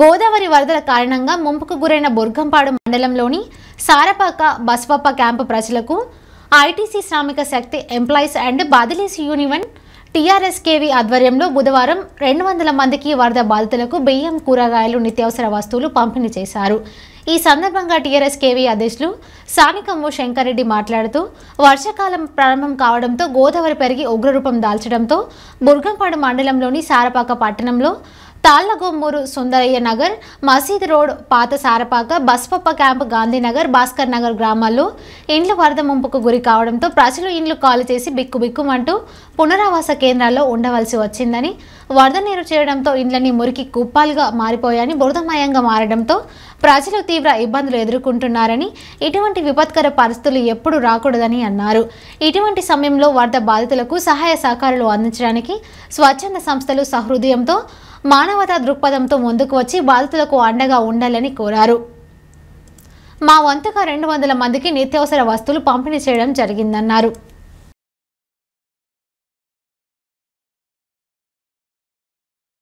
గోదావరి వరదల కారణంగా ముంపుకు గురైన బుర్గంపాడు మండలంలోని సారపాక బస్వప్ప క్యాంపు ప్రజలకు ఐటీసీ శ్రామిక శక్తి ఎంప్లాయీస్ అండ్ బాదిలీస్ యూనివన్ టీఆర్ఎస్కేవి ఆధ్వర్యంలో బుధవారం రెండు వందల మందికి వరద బాధితులకు బియ్యం కూరగాయలు నిత్యావసర వస్తువులు పంపిణీ చేశారు ఈ సందర్భంగా టీఆర్ఎస్కేవి అధ్యక్షులు సానికమ్ము శంకర్రెడ్డి మాట్లాడుతూ వర్షాకాలం ప్రారంభం కావడంతో గోదావరి పెరిగి ఉగ్రరూపం దాల్చడంతో బుర్గంపాడు మండలంలోని సారపాక పట్టణంలో తాళ్లగొమ్మూరు సుందరయ్య నగర్ మసీద్ రోడ్ పాత సారపాక బస్పప్ప క్యాంప్ గాంధీనగర్ భాస్కర్ నగర్ గ్రామాల్లో ఇండ్లు వరద ముంపుకు గురి కావడంతో ప్రజలు ఇండ్లు కాల్ చేసి బిక్కుబిక్కుమంటూ పునరావాస కేంద్రాల్లో ఉండవలసి వచ్చిందని వరద నీరు చేరడంతో ఇండ్లన్నీ మురికి కుప్పాలుగా మారిపోయాయని బురదమయంగా మారడంతో ప్రజలు తీవ్ర ఇబ్బందులు ఎదుర్కొంటున్నారని ఇటువంటి విపత్కర పరిస్థితులు ఎప్పుడు రాకూడదని అన్నారు ఇటువంటి సమయంలో వరద బాధితులకు సహాయ సహకారాలు అందించడానికి స్వచ్ఛంద సంస్థలు సహృదయంతో మానవతా దృక్పథంతో ముందుకు వచ్చి బాధితులకు అండగా ఉండాలని కోరారు మా వంతుగా రెండు వందల మందికి నిత్యావసర వస్తువులు పంపిణీ చేయడం జరిగిందన్నారు